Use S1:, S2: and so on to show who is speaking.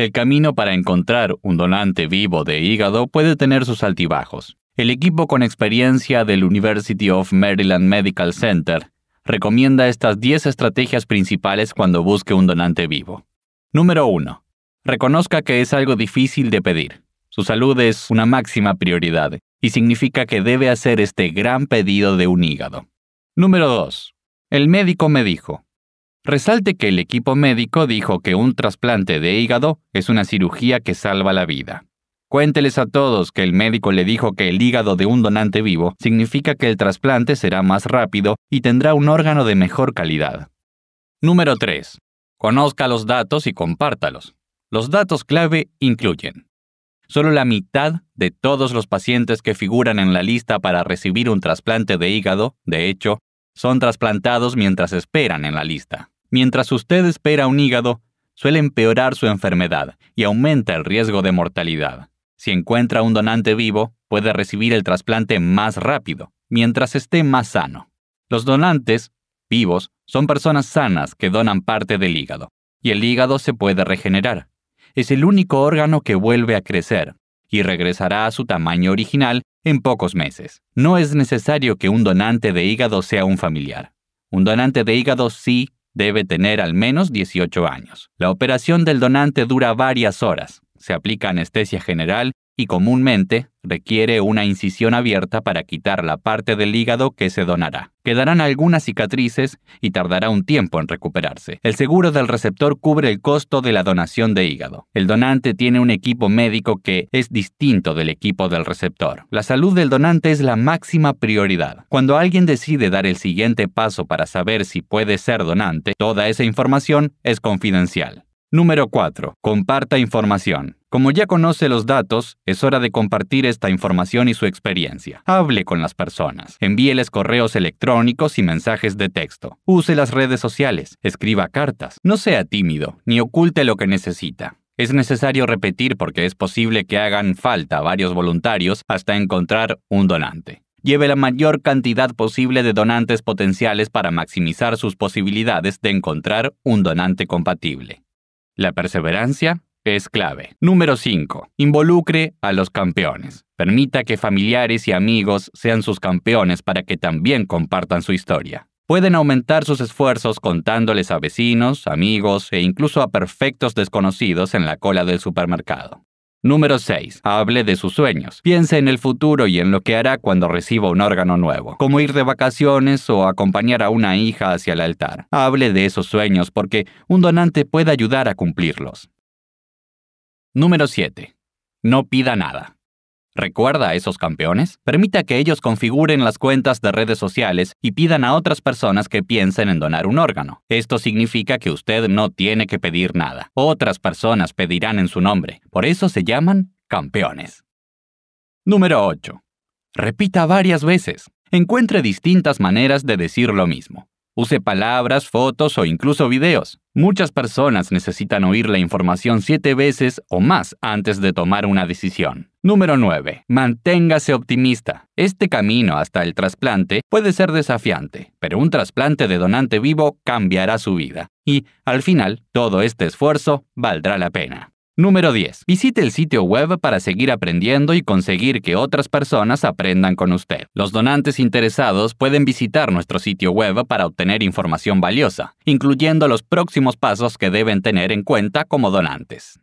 S1: El camino para encontrar un donante vivo de hígado puede tener sus altibajos. El equipo con experiencia del University of Maryland Medical Center recomienda estas 10 estrategias principales cuando busque un donante vivo. Número 1. Reconozca que es algo difícil de pedir. Su salud es una máxima prioridad y significa que debe hacer este gran pedido de un hígado. Número 2. El médico me dijo, Resalte que el equipo médico dijo que un trasplante de hígado es una cirugía que salva la vida. Cuénteles a todos que el médico le dijo que el hígado de un donante vivo significa que el trasplante será más rápido y tendrá un órgano de mejor calidad. Número 3. Conozca los datos y compártalos. Los datos clave incluyen Solo la mitad de todos los pacientes que figuran en la lista para recibir un trasplante de hígado, de hecho, son trasplantados mientras esperan en la lista. Mientras usted espera un hígado, suele empeorar su enfermedad y aumenta el riesgo de mortalidad. Si encuentra un donante vivo, puede recibir el trasplante más rápido, mientras esté más sano. Los donantes, vivos, son personas sanas que donan parte del hígado, y el hígado se puede regenerar. Es el único órgano que vuelve a crecer, y regresará a su tamaño original en pocos meses. No es necesario que un donante de hígado sea un familiar. Un donante de hígado sí Debe tener al menos 18 años. La operación del donante dura varias horas. Se aplica anestesia general y comúnmente requiere una incisión abierta para quitar la parte del hígado que se donará. Quedarán algunas cicatrices y tardará un tiempo en recuperarse. El seguro del receptor cubre el costo de la donación de hígado. El donante tiene un equipo médico que es distinto del equipo del receptor. La salud del donante es la máxima prioridad. Cuando alguien decide dar el siguiente paso para saber si puede ser donante, toda esa información es confidencial. Número 4. Comparta información. Como ya conoce los datos, es hora de compartir esta información y su experiencia. Hable con las personas, envíeles correos electrónicos y mensajes de texto. Use las redes sociales, escriba cartas. No sea tímido, ni oculte lo que necesita. Es necesario repetir porque es posible que hagan falta varios voluntarios hasta encontrar un donante. Lleve la mayor cantidad posible de donantes potenciales para maximizar sus posibilidades de encontrar un donante compatible. La perseverancia es clave. Número 5. Involucre a los campeones. Permita que familiares y amigos sean sus campeones para que también compartan su historia. Pueden aumentar sus esfuerzos contándoles a vecinos, amigos e incluso a perfectos desconocidos en la cola del supermercado. Número 6. Hable de sus sueños. Piense en el futuro y en lo que hará cuando reciba un órgano nuevo, como ir de vacaciones o acompañar a una hija hacia el altar. Hable de esos sueños porque un donante puede ayudar a cumplirlos. Número 7. No pida nada. Recuerda a esos campeones, permita que ellos configuren las cuentas de redes sociales y pidan a otras personas que piensen en donar un órgano. Esto significa que usted no tiene que pedir nada. Otras personas pedirán en su nombre. Por eso se llaman campeones. Número 8. Repita varias veces. Encuentre distintas maneras de decir lo mismo. Use palabras, fotos o incluso videos. Muchas personas necesitan oír la información siete veces o más antes de tomar una decisión. Número 9. Manténgase optimista. Este camino hasta el trasplante puede ser desafiante, pero un trasplante de donante vivo cambiará su vida. Y, al final, todo este esfuerzo valdrá la pena. Número 10. Visite el sitio web para seguir aprendiendo y conseguir que otras personas aprendan con usted. Los donantes interesados pueden visitar nuestro sitio web para obtener información valiosa, incluyendo los próximos pasos que deben tener en cuenta como donantes.